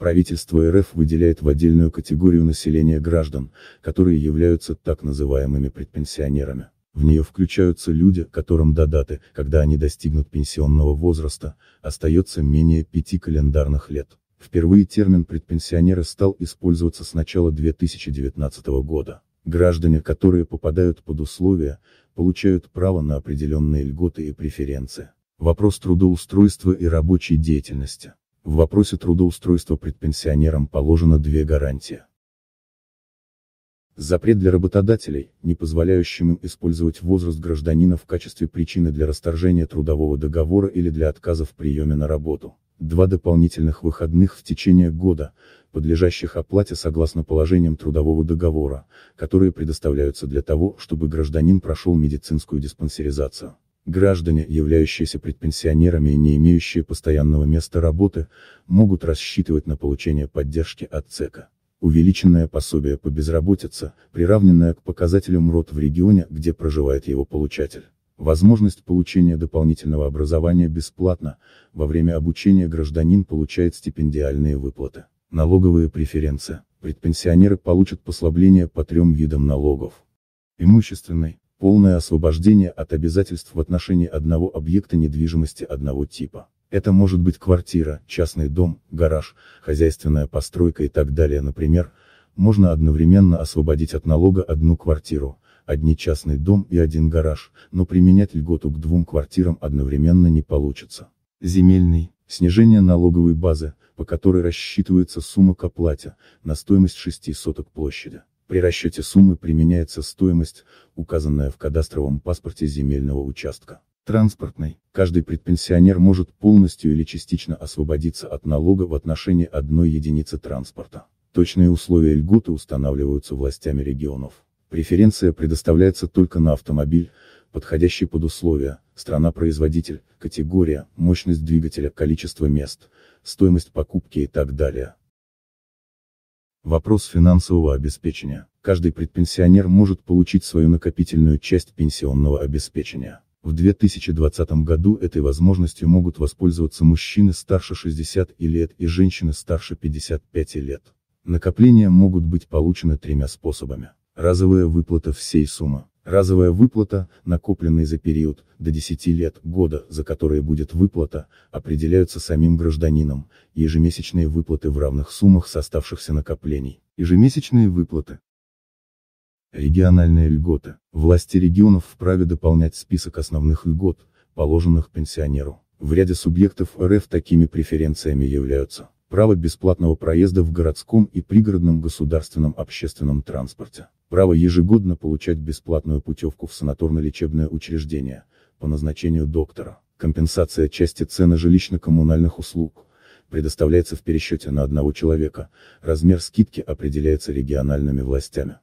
правительство РФ выделяет в отдельную категорию населения граждан, которые являются так называемыми предпенсионерами. В нее включаются люди, которым до даты, когда они достигнут пенсионного возраста, остается менее пяти календарных лет. Впервые термин предпенсионеры стал использоваться с начала 2019 года. Граждане, которые попадают под условия, получают право на определенные льготы и преференции. Вопрос трудоустройства и рабочей деятельности. В вопросе трудоустройства предпенсионерам положено две гарантии. Запрет для работодателей, не позволяющим им использовать возраст гражданина в качестве причины для расторжения трудового договора или для отказа в приеме на работу. Два дополнительных выходных в течение года, подлежащих оплате согласно положениям трудового договора, которые предоставляются для того, чтобы гражданин прошел медицинскую диспансеризацию. Граждане, являющиеся предпенсионерами и не имеющие постоянного места работы, могут рассчитывать на получение поддержки от ЦЕКа. Увеличенное пособие по безработице, приравненное к показателю МРОТ в регионе, где проживает его получатель. Возможность получения дополнительного образования бесплатно, во время обучения гражданин получает стипендиальные выплаты. Налоговые преференции. Предпенсионеры получат послабление по трем видам налогов. Имущественный, полное освобождение от обязательств в отношении одного объекта недвижимости одного типа. Это может быть квартира, частный дом, гараж, хозяйственная постройка и так далее. Например, можно одновременно освободить от налога одну квартиру, одни частный дом и один гараж, но применять льготу к двум квартирам одновременно не получится. Земельный, снижение налоговой базы, по которой рассчитывается сумма к оплате, на стоимость 6 соток площади. При расчете суммы применяется стоимость, указанная в кадастровом паспорте земельного участка. Транспортный. Каждый предпенсионер может полностью или частично освободиться от налога в отношении одной единицы транспорта. Точные условия льготы устанавливаются властями регионов. Преференция предоставляется только на автомобиль, подходящий под условия, страна-производитель, категория, мощность двигателя, количество мест, стоимость покупки и так далее. Вопрос финансового обеспечения. Каждый предпенсионер может получить свою накопительную часть пенсионного обеспечения. В 2020 году этой возможностью могут воспользоваться мужчины старше 60 лет и женщины старше 55 лет. Накопления могут быть получены тремя способами. Разовая выплата всей суммы. Разовая выплата, накопленной за период, до 10 лет, года, за которые будет выплата, определяются самим гражданином, ежемесячные выплаты в равных суммах составшихся накоплений, ежемесячные выплаты. Региональные льготы. Власти регионов вправе дополнять список основных льгот, положенных пенсионеру. В ряде субъектов РФ такими преференциями являются право бесплатного проезда в городском и пригородном государственном общественном транспорте, право ежегодно получать бесплатную путевку в санаторно-лечебное учреждение, по назначению доктора, компенсация части цены жилищно-коммунальных услуг, предоставляется в пересчете на одного человека, размер скидки определяется региональными властями.